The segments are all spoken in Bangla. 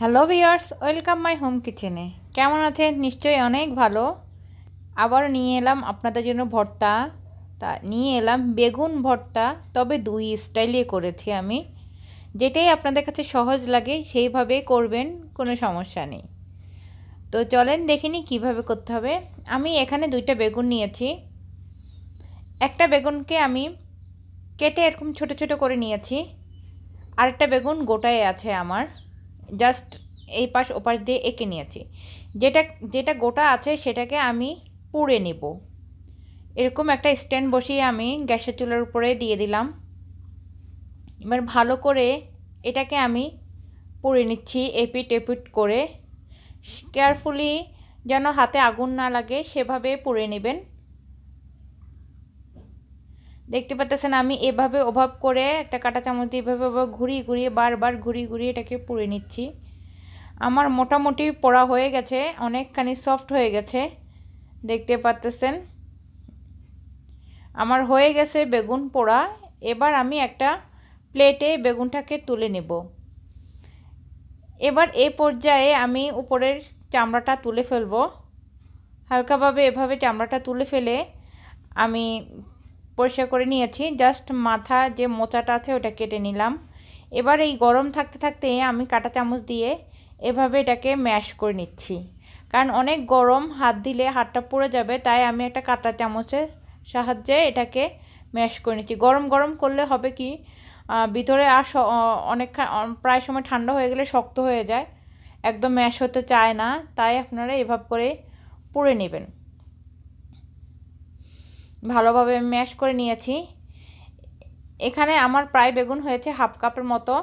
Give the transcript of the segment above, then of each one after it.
hello viewers welcome my home কিচেনে কেমন আছেন নিশ্চয়ই অনেক ভালো আবার নিয়ে এলাম আপনাদের জন্য ভর্তা তা নিয়ে এলাম বেগুন ভর্তা তবে দুই স্টাইলে করেছি আমি যেটাই আপনাদের কাছে সহজ লাগে সেইভাবে করবেন কোনো সমস্যা নেই তো চলেন দেখিনি কিভাবে করতে হবে আমি এখানে দুইটা বেগুন নিয়েছি একটা বেগুনকে আমি কেটে এরকম ছোট ছোট করে নিয়েছি আরেকটা বেগুন গোটায় আছে আমার জাস্ট এই পাশ ওপাশ দিয়ে এঁকে নিয়েছি যেটা যেটা গোটা আছে সেটাকে আমি পুড়ে নেব এরকম একটা স্ট্যান্ড বসিয়ে আমি গ্যাসের চুলার উপরে দিয়ে দিলাম এবার ভালো করে এটাকে আমি পুড়ে নিচ্ছি এপিট এপিট করে কেয়ারফুলি যেন হাতে আগুন না লাগে সেভাবে পুড়ে নেবেন দেখতে পাচ্ছেন আমি এভাবে ওভাব করে একটা কাটা চামচ দিয়ে এভাবে ওভাবে ঘুরিয়ে ঘুরিয়ে বারবার ঘুরিয়ে ঘুরিয়ে এটাকে পুড়ে নিচ্ছি আমার মোটামুটি পোড়া হয়ে গেছে অনেকখানি সফট হয়ে গেছে দেখতে পাচ্ছেন আমার হয়ে গেছে বেগুন পোড়া এবার আমি একটা প্লেটে বেগুনটাকে তুলে নেব এবার এ পর্যায়ে আমি উপরের চামড়াটা তুলে ফেলব হালকাভাবে এভাবে চামড়াটা তুলে ফেলে আমি পরিষ্কার করে নিয়েছি জাস্ট মাথা যে মোচাটা আছে ওটা কেটে নিলাম এবার এই গরম থাকতে থাকতে আমি কাটা চামচ দিয়ে এভাবে এটাকে ম্যাশ করে নিচ্ছি কারণ অনেক গরম হাত দিলে হাতটা পুড়ে যাবে তাই আমি একটা কাটা চামচের সাহায্যে এটাকে ম্যাশ করে নিচ্ছি গরম গরম করলে হবে কি ভিতরে আর অনেক প্রায় সময় ঠান্ডা হয়ে গেলে শক্ত হয়ে যায় একদম ম্যাশ হতে চায় না তাই আপনারা এভাবে করে পুড়ে নেবেন ভালোভাবে ম্যাশ করে নিয়েছি এখানে আমার প্রায় বেগুন হয়েছে হাফ কাপের মতো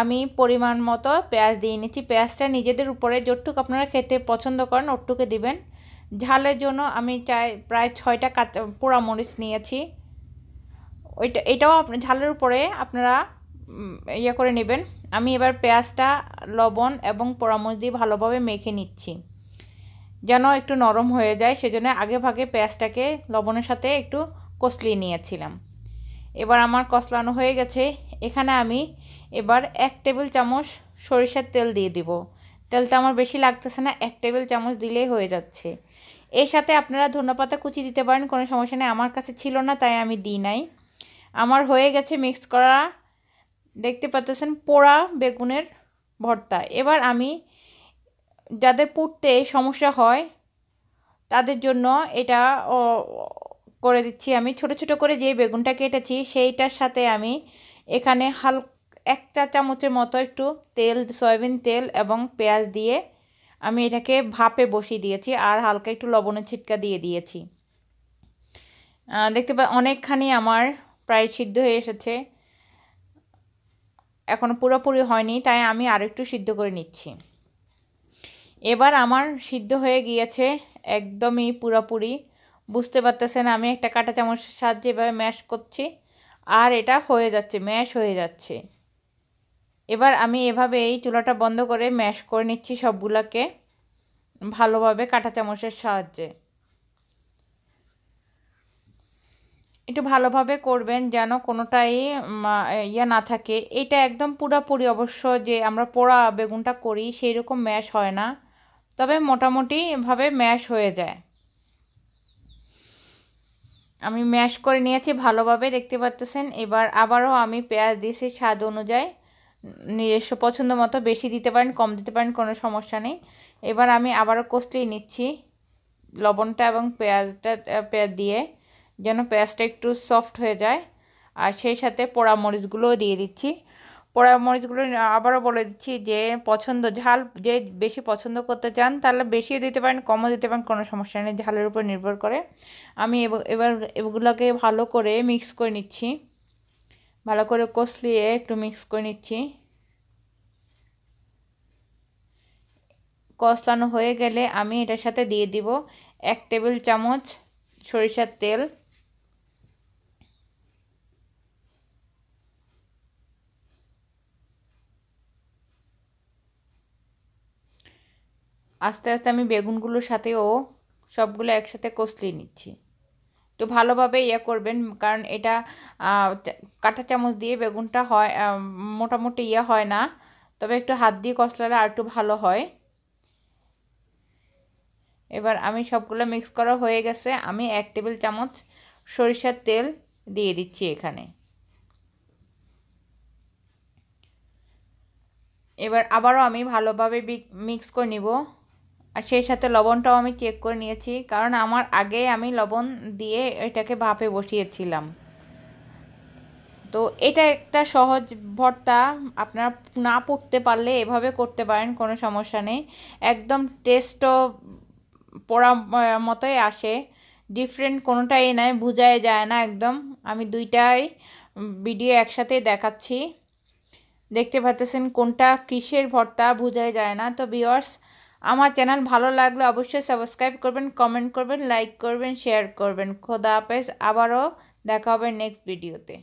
আমি পরিমাণ মতো পেঁয়াজ দিয়ে নিচ্ছি পেঁয়াজটা নিজেদের উপরে যটটুক আপনারা খেতে পছন্দ করেন ওটুকে দিবেন ঝালের জন্য আমি চাই প্রায় ছয়টা কাঁচা পোড়া মরিচ নিয়েছি ওইটা এটাও আপনার ঝালের উপরে আপনারা ইয়ে করে নেবেন আমি এবার পেঁয়াজটা লবণ এবং পোড়ামরিচ দিয়ে ভালোভাবে মেখে নিচ্ছি যেন একটু নরম হয়ে যায় সেজন্য আগে ভাগে পেঁয়াজটাকে লবণের সাথে একটু কষলিয়ে নিয়েছিলাম এবার আমার কষলানো হয়ে গেছে এখানে আমি এবার এক টেবিল চামচ সরিষার তেল দিয়ে দিব তেলটা আমার বেশি লাগতেছে না এক টেবিল চামচ দিলেই হয়ে যাচ্ছে এর সাথে আপনারা ধনেপাতা কুচি দিতে পারেন কোনো সমস্যা নেই আমার কাছে ছিল না তাই আমি দিই নাই আমার হয়ে গেছে মিক্স করা দেখতে পাচ্ছেন পোড়া বেগুনের ভর্তা এবার আমি যাদের পড়তে সমস্যা হয় তাদের জন্য এটা করে দিচ্ছি আমি ছোট ছোট করে যে বেগুনটা কেটেছি সেইটার সাথে আমি এখানে হাল এক চা চামচের মতো একটু তেল সয়াবিন তেল এবং পেঁয়াজ দিয়ে আমি এটাকে ভাপে বসিয়ে দিয়েছি আর হালকা একটু লবণের ছিটকা দিয়ে দিয়েছি দেখতে পা অনেকখানি আমার প্রায় সিদ্ধ হয়ে এসেছে এখনও পুরোপুরি হয়নি তাই আমি আরেকটু সিদ্ধ করে নিচ্ছি এবার আমার সিদ্ধ হয়ে গিয়েছে একদমই পুরোপুরি বুঝতে পারতেছেন আমি একটা কাঁটা চামচের সাহায্যে এভাবে ম্যাশ করছি আর এটা হয়ে যাচ্ছে ম্যাশ হয়ে যাচ্ছে এবার আমি এভাবে এই চুলাটা বন্ধ করে ম্যাশ করে নিচ্ছি সবগুলোকে ভালোভাবে কাঁটা চামচের সাহায্যে একটু ভালোভাবে করবেন যেন কোনোটাই ইয়া না থাকে এটা একদম পুরাপুরি অবশ্য যে আমরা পোড়া বেগুনটা করি সেই রকম ম্যাশ হয় না তবে মোটামুটি এভাবে ম্যাশ হয়ে যায় আমি ম্যাশ করে নিয়েছি ভালোভাবে দেখতে পাচ্ছেন এবার আবারও আমি পেঁয়াজ দিয়েছি স্বাদ অনুযায়ী নিজস্ব পছন্দ মতো বেশি দিতে পারেন কম দিতে পারেন কোনো সমস্যা নেই এবার আমি আবারও কষলিয়ে নিচ্ছি লবণটা এবং পেঁয়াজটা পেঁয়াজ দিয়ে যেন পেঁয়াজটা একটু সফট হয়ে যায় আর সেই সাথে পোড়া মরিচগুলোও দিয়ে দিচ্ছি পরামর্শগুলো আবারও বলে দিচ্ছি যে পছন্দ ঝাল যে বেশি পছন্দ করতে চান তাহলে বেশিও দিতে পারেন কমও দিতে পারেন কোনো সমস্যা নেই ঝালের উপর নির্ভর করে আমি এবার এগুলোকে ভালো করে মিক্স করে নিচ্ছি ভালো করে কষলিয়ে একটু মিক্স করে নিচ্ছি কষলানো হয়ে গেলে আমি এটার সাথে দিয়ে দিব এক টেবিল চামচ সরিষার তেল আস্তে আস্তে আমি বেগুনগুলোর সাথেও সবগুলো একসাথে কষলিয়ে নিচ্ছি একটু ভালোভাবে ইয়ে করবেন কারণ এটা কাঁটা চামচ দিয়ে বেগুনটা হয় মোটামুটি ইয়ে হয় না তবে একটু হাত দিয়ে কষলালে আর একটু ভালো হয় এবার আমি সবগুলো মিক্স করা হয়ে গেছে আমি এক টেবিল চামচ সরিষার তেল দিয়ে দিচ্ছি এখানে এবার আবারও আমি ভালোভাবে মিক্স করে নিব আর সেই সাথে লবণটাও আমি চেক করে নিয়েছি কারণ আমার আগে আমি লবণ দিয়ে এটাকে ভাপে বসিয়েছিলাম তো এটা একটা সহজ ভর্তা আপনারা না পড়তে পারলে এভাবে করতে পারেন কোনো সমস্যা নেই একদম টেস্টও পড়া মতোই আসে ডিফারেন্ট কোনোটাই নাই বোঝাই যায় না একদম আমি দুইটাই ভিডিও একসাথে দেখাচ্ছি দেখতে পাচ্ছেন কোনটা কিসের ভর্তা বোঝাই যায় না তো বিয়ার্স আমার চ্যানেল ভালো লাগলে অবশ্যই সাবস্ক্রাইব করবেন কমেন্ট করবেন লাইক করবেন শেয়ার করবেন খোদা হাফেজ আবারও দেখা হবে নেক্সট ভিডিওতে